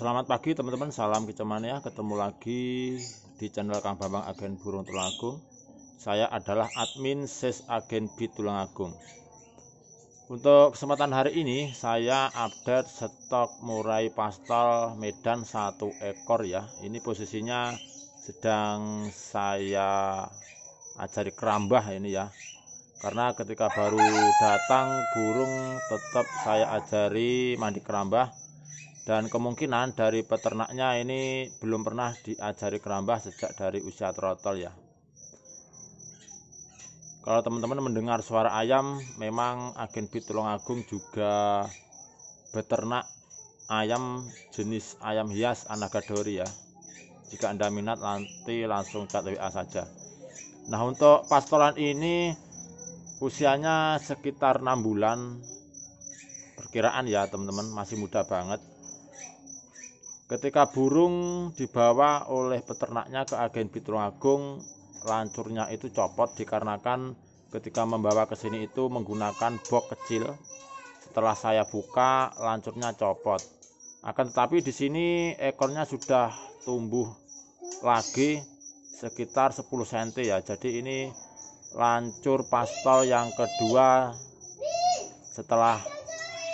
Selamat pagi teman-teman, salam ya, Ketemu lagi di channel Kang Bambang Agen Burung Tulang Agung. Saya adalah admin SES Agen B Tulang Agung. Untuk kesempatan hari ini saya update stok murai pastel Medan satu ekor ya. Ini posisinya sedang saya ajari kerambah ini ya. Karena ketika baru datang burung tetap saya ajari mandi kerambah dan kemungkinan dari peternaknya ini belum pernah diajari kerambah sejak dari usia trotol ya kalau teman-teman mendengar suara ayam memang agen bit Tulungagung juga beternak ayam jenis ayam hias anagadori ya jika anda minat nanti langsung cat WA saja nah untuk pastoran ini usianya sekitar 6 bulan perkiraan ya teman-teman masih muda banget Ketika burung dibawa oleh peternaknya ke agen Bitro Agung, lancurnya itu copot dikarenakan ketika membawa ke sini itu menggunakan box kecil. Setelah saya buka, lancurnya copot. Akan tetapi di sini ekornya sudah tumbuh lagi sekitar 10 cm ya. Jadi ini lancur pastol yang kedua setelah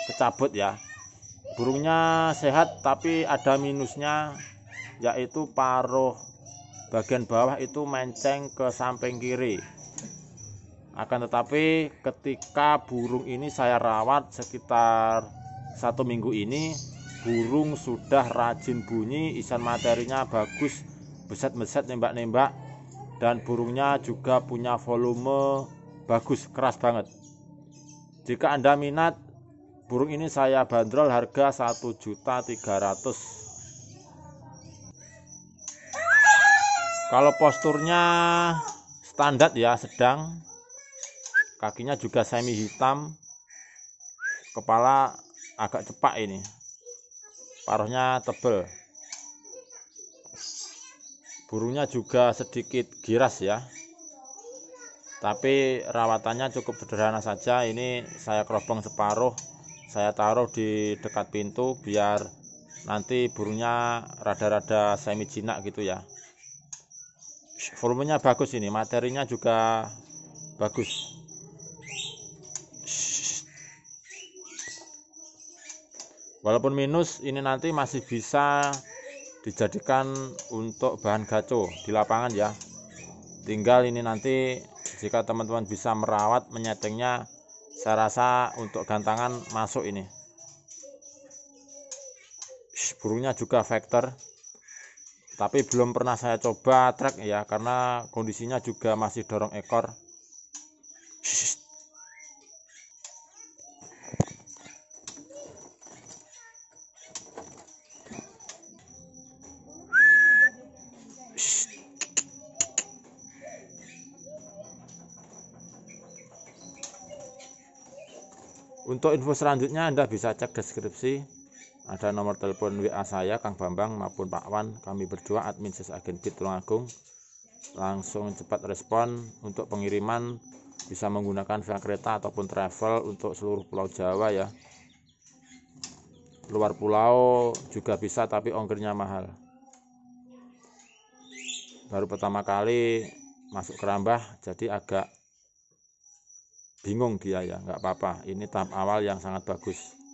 kecabut ya burungnya sehat tapi ada minusnya yaitu paruh bagian bawah itu menceng ke samping kiri akan tetapi ketika burung ini saya rawat sekitar satu minggu ini burung sudah rajin bunyi isan materinya bagus beset-beset nembak-nembak dan burungnya juga punya volume bagus keras banget jika anda minat Burung ini saya bandrol harga 1 juta 300. Kalau posturnya standar ya sedang. Kakinya juga semi hitam. Kepala agak cepak ini. Paruhnya tebel. Burungnya juga sedikit giras ya tapi rawatannya cukup sederhana saja ini saya kerobong separuh saya taruh di dekat pintu biar nanti burungnya rada-rada semi jinak gitu ya volumenya bagus ini materinya juga bagus walaupun minus ini nanti masih bisa dijadikan untuk bahan gaco di lapangan ya tinggal ini nanti jika teman-teman bisa merawat menyetingnya saya rasa untuk gantangan masuk ini Shh, burungnya juga vektor tapi belum pernah saya coba track ya karena kondisinya juga masih dorong ekor Untuk info selanjutnya Anda bisa cek deskripsi ada nomor telepon WA saya Kang Bambang maupun Pak Wan kami berdua admin ses agen Bit Agung langsung cepat respon untuk pengiriman bisa menggunakan via kereta ataupun travel untuk seluruh pulau Jawa ya luar pulau juga bisa tapi ongkirnya mahal baru pertama kali masuk kerambah jadi agak bingung dia ya nggak apa-apa ini tahap awal yang sangat bagus